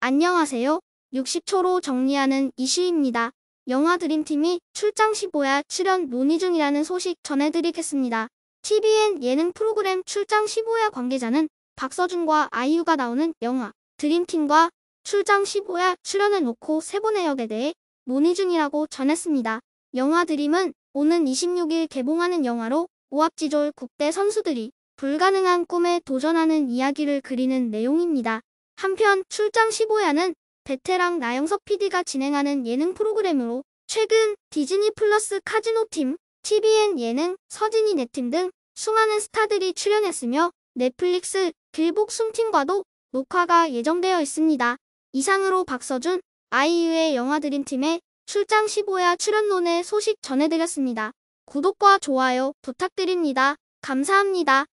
안녕하세요. 60초로 정리하는 이슈입니다. 영화 드림팀이 출장 15야 출연 논의 중이라는 소식 전해드리겠습니다. TVN 예능 프로그램 출장 15야 관계자는 박서준과 아이유가 나오는 영화 드림팀과 출장 15야 출연을놓고 세분의 역에 대해 논의 중이라고 전했습니다. 영화 드림은 오는 26일 개봉하는 영화로 오합지졸 국대 선수들이 불가능한 꿈에 도전하는 이야기를 그리는 내용입니다. 한편 출장 15야는 베테랑 나영석 PD가 진행하는 예능 프로그램으로 최근 디즈니 플러스 카지노팀, TVN 예능, 서진이 네팀 등 수많은 스타들이 출연했으며 넷플릭스 길복 숨팀과도 녹화가 예정되어 있습니다. 이상으로 박서준, 아이유의 영화 드림팀의 출장 15야 출연론의 소식 전해드렸습니다. 구독과 좋아요 부탁드립니다. 감사합니다.